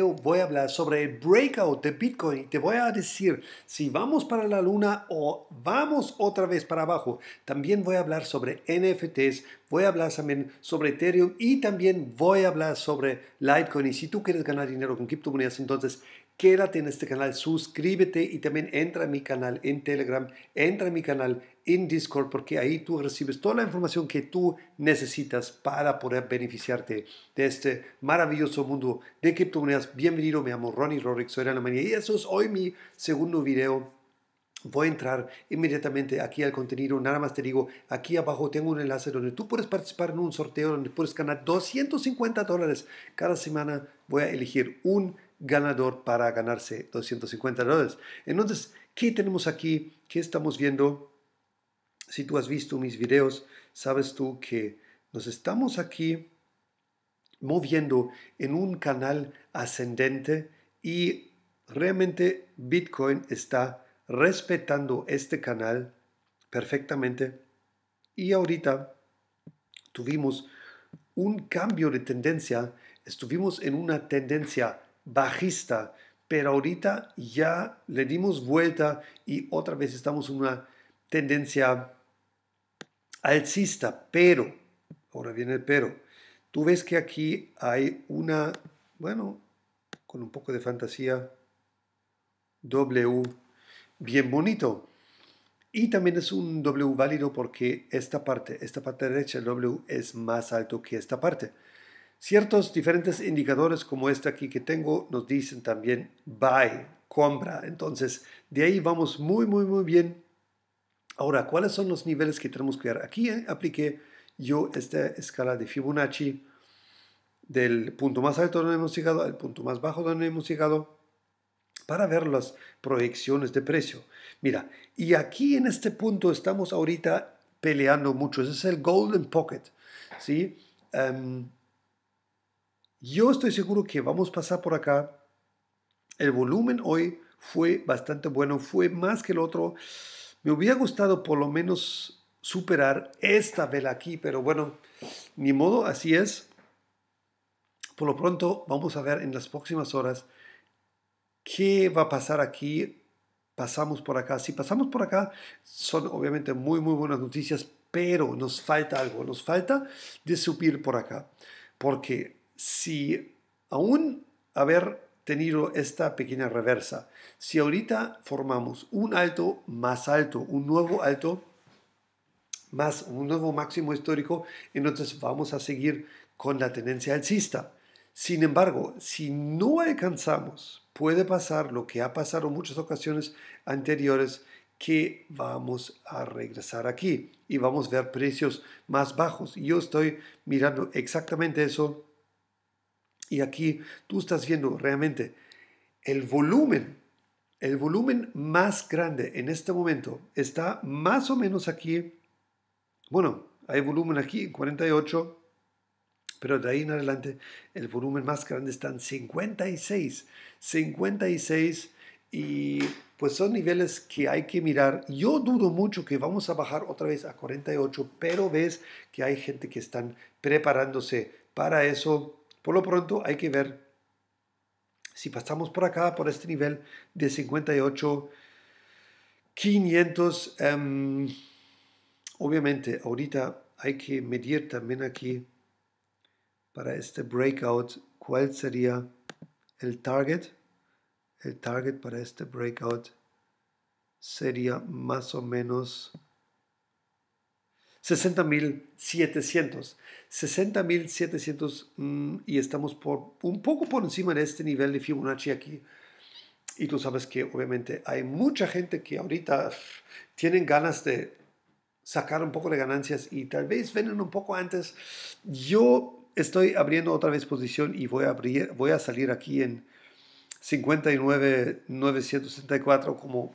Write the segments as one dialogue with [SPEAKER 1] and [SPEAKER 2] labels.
[SPEAKER 1] voy a hablar sobre el breakout de Bitcoin. Te voy a decir si vamos para la luna o vamos otra vez para abajo. También voy a hablar sobre NFTs, voy a hablar también sobre Ethereum y también voy a hablar sobre Litecoin. Y si tú quieres ganar dinero con criptomonedas, entonces quédate en este canal, suscríbete y también entra a mi canal en Telegram, entra a mi canal en Discord, porque ahí tú recibes toda la información que tú necesitas para poder beneficiarte de este maravilloso mundo de criptomonedas. Bienvenido, me llamo Ronnie Rorick, soy la mañana y eso es hoy mi segundo video. Voy a entrar inmediatamente aquí al contenido. Nada más te digo, aquí abajo tengo un enlace donde tú puedes participar en un sorteo donde puedes ganar 250 dólares. Cada semana voy a elegir un ganador para ganarse 250 dólares. Entonces, ¿qué tenemos aquí? ¿Qué estamos viendo? Si tú has visto mis videos, sabes tú que nos estamos aquí moviendo en un canal ascendente y realmente Bitcoin está respetando este canal perfectamente. Y ahorita tuvimos un cambio de tendencia, estuvimos en una tendencia bajista, pero ahorita ya le dimos vuelta y otra vez estamos en una tendencia alcista, pero, ahora viene el pero, tú ves que aquí hay una, bueno, con un poco de fantasía, W, bien bonito. Y también es un W válido porque esta parte, esta parte derecha el W es más alto que esta parte. Ciertos diferentes indicadores como este aquí que tengo nos dicen también buy, compra. Entonces, de ahí vamos muy, muy, muy bien. Ahora, ¿cuáles son los niveles que tenemos que ver? Aquí eh, apliqué yo esta escala de Fibonacci del punto más alto donde hemos llegado al punto más bajo donde hemos llegado para ver las proyecciones de precio. Mira, y aquí en este punto estamos ahorita peleando mucho. Ese es el golden pocket, ¿sí? Em, yo estoy seguro que vamos a pasar por acá. El volumen hoy fue bastante bueno, fue más que el otro. Me hubiera gustado por lo menos superar esta vela aquí, pero bueno, ni modo, así es. Por lo pronto vamos a ver en las próximas horas qué va a pasar aquí. Pasamos por acá. Si pasamos por acá, son obviamente muy, muy buenas noticias, pero nos falta algo. Nos falta de subir por acá. Porque si aún haber tenido esta pequeña reversa, si ahorita formamos un alto más alto, un nuevo alto más un nuevo máximo histórico, entonces vamos a seguir con la tendencia alcista. Sin embargo, si no alcanzamos, puede pasar lo que ha pasado en muchas ocasiones anteriores, que vamos a regresar aquí y vamos a ver precios más bajos. Yo estoy mirando exactamente eso y aquí tú estás viendo realmente el volumen, el volumen más grande en este momento está más o menos aquí. Bueno, hay volumen aquí, en 48, pero de ahí en adelante el volumen más grande está en 56. 56 y pues son niveles que hay que mirar. Yo dudo mucho que vamos a bajar otra vez a 48, pero ves que hay gente que están preparándose para eso por lo pronto hay que ver si pasamos por acá, por este nivel de 58, 500. Em, obviamente, ahorita hay que medir también aquí para este breakout cuál sería el target. El target para este breakout sería más o menos 60.700. 60.700 mm, y estamos por, un poco por encima de este nivel de Fibonacci aquí. Y tú sabes que obviamente hay mucha gente que ahorita tienen ganas de sacar un poco de ganancias y tal vez venden un poco antes. Yo estoy abriendo otra vez posición y voy a, abrir, voy a salir aquí en 59.964 como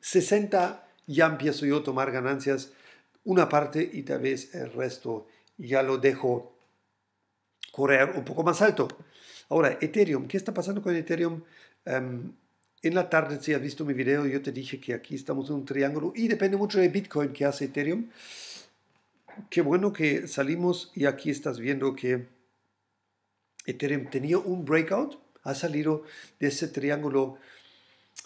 [SPEAKER 1] 60 ya empiezo yo a tomar ganancias una parte y tal vez el resto ya lo dejo correr un poco más alto. Ahora, Ethereum, ¿qué está pasando con Ethereum? Em, en la tarde, si has visto mi video, yo te dije que aquí estamos en un triángulo y depende mucho de Bitcoin que hace Ethereum. Qué bueno que salimos y aquí estás viendo que Ethereum tenía un breakout, ha salido de ese triángulo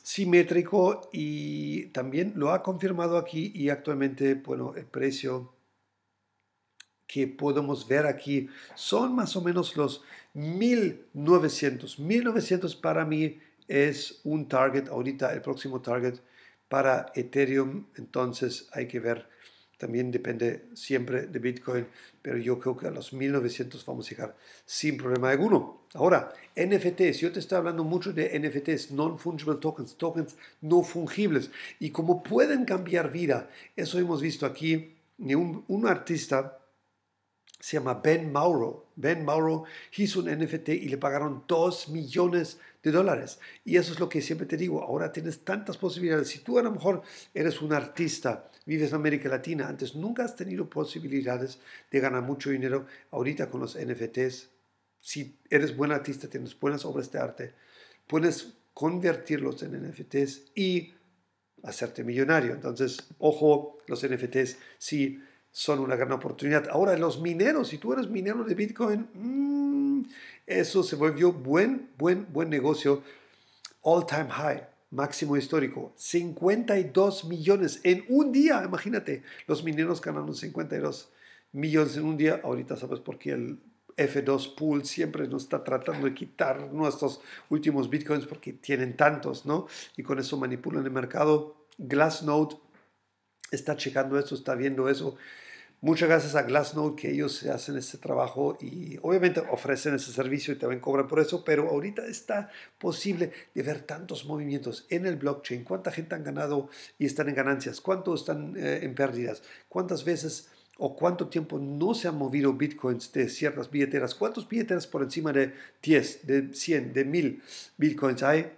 [SPEAKER 1] simétrico y también lo ha confirmado aquí y actualmente, bueno, el precio que podemos ver aquí son más o menos los 1900. 1900 para mí es un target ahorita, el próximo target para Ethereum. Entonces hay que ver también depende siempre de Bitcoin, pero yo creo que a los 1900 vamos a llegar sin problema alguno. Ahora, NFTs, yo te estoy hablando mucho de NFTs, non-fungible tokens, tokens no fungibles, y cómo pueden cambiar vida. Eso hemos visto aquí, un, un artista se llama Ben Mauro. Ben Mauro hizo un NFT y le pagaron 2 millones de dólares. Y eso es lo que siempre te digo, ahora tienes tantas posibilidades. Si tú a lo mejor eres un artista, vives en América Latina, antes nunca has tenido posibilidades de ganar mucho dinero ahorita con los NFTs. Si eres buen artista, tienes buenas obras de arte, puedes convertirlos en NFTs y hacerte millonario. Entonces, ojo, los NFTs sí son una gran oportunidad. Ahora, los mineros, si tú eres minero de Bitcoin, mm, eso se volvió buen, buen, buen negocio. All time high máximo histórico. 52 millones en un día, imagínate, los mineros ganaron 52 millones en un día. Ahorita sabes por qué el F2 Pool siempre nos está tratando de quitar nuestros últimos bitcoins porque tienen tantos, ¿no? Y con eso manipulan el mercado. Glassnode está checando eso, está viendo eso Muchas gracias a Glassnode que ellos hacen este trabajo y obviamente ofrecen ese servicio y también cobran por eso, pero ahorita está posible de ver tantos movimientos en el blockchain, cuánta gente han ganado y están en ganancias, cuántos están eh, en pérdidas, cuántas veces o cuánto tiempo no se han movido bitcoins de ciertas billeteras, cuántos billeteras por encima de 10, de 100, de 1000 bitcoins hay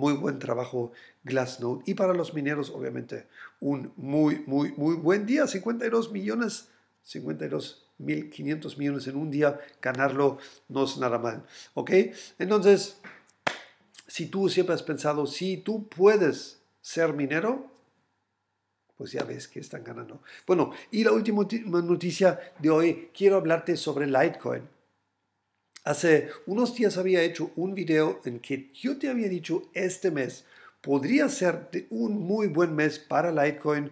[SPEAKER 1] muy buen trabajo Glassnode. Y para los mineros, obviamente, un muy, muy, muy buen día. 52 millones, 52 mil 500 millones en un día. Ganarlo no es nada mal. ¿Ok? Entonces, si tú siempre has pensado, si tú puedes ser minero, pues ya ves que están ganando. Bueno, y la última noticia de hoy, quiero hablarte sobre Litecoin. Hace unos días había hecho un video en que yo te había dicho este mes podría ser un muy buen mes para Litecoin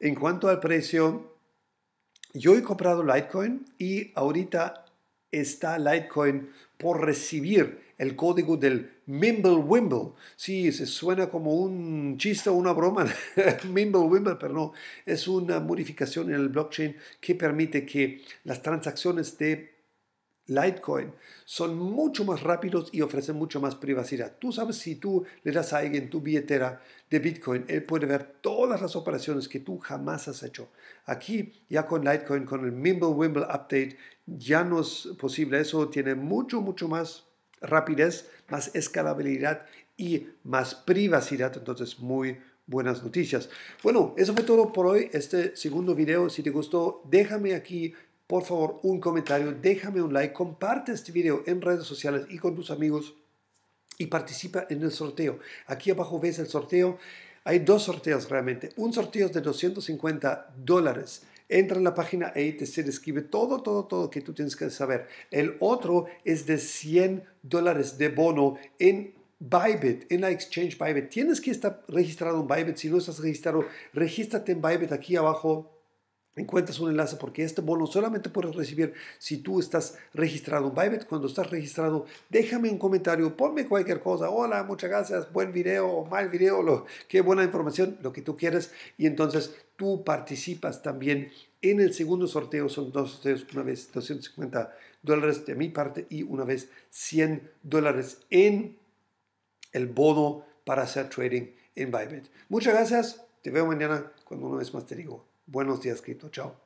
[SPEAKER 1] en cuanto al precio. Yo he comprado Litecoin y ahorita está Litecoin por recibir el código del Mimblewimble. Sí, se suena como un chiste o una broma, Mimblewimble, pero no, es una modificación en el blockchain que permite que las transacciones de Litecoin son mucho más rápidos y ofrecen mucho más privacidad. Tú sabes si tú le das a alguien tu billetera de Bitcoin, él puede ver todas las operaciones que tú jamás has hecho. Aquí ya con Litecoin, con el Mimble Wimble Update, ya no es posible. Eso tiene mucho, mucho más rapidez, más escalabilidad y más privacidad. Entonces, muy, buenas noticias. Bueno, eso fue todo por hoy, este segundo video. Si te gustó, déjame aquí por favor un comentario, déjame un like, comparte este video en redes sociales y con tus amigos y participa en el sorteo. Aquí abajo ves el sorteo. Hay dos sorteos realmente. Un sorteo es de 250 dólares. Entra en la página y ahí se describe todo, todo, todo que tú tienes que saber. El otro es de 100 dólares de bono en Bybit, en la exchange Bybit. Tienes que estar registrado en Bybit. Si no estás registrado, regístrate en Bybit aquí abajo encuentras un enlace porque este bono solamente puedes recibir si tú estás registrado en Bybit. Cuando estás registrado, déjame un comentario, ponme cualquier cosa. Hola, muchas gracias, buen video o mal video, qué buena información, lo que tú quieras. Y entonces tú participas también en el segundo sorteo. Son dos sorteos, una vez 250 dólares de mi parte y una vez 100 dólares en el bono para hacer trading en Bybit. Muchas gracias. Te veo mañana cuando una vez más te digo Buenos días, Quito. Chao.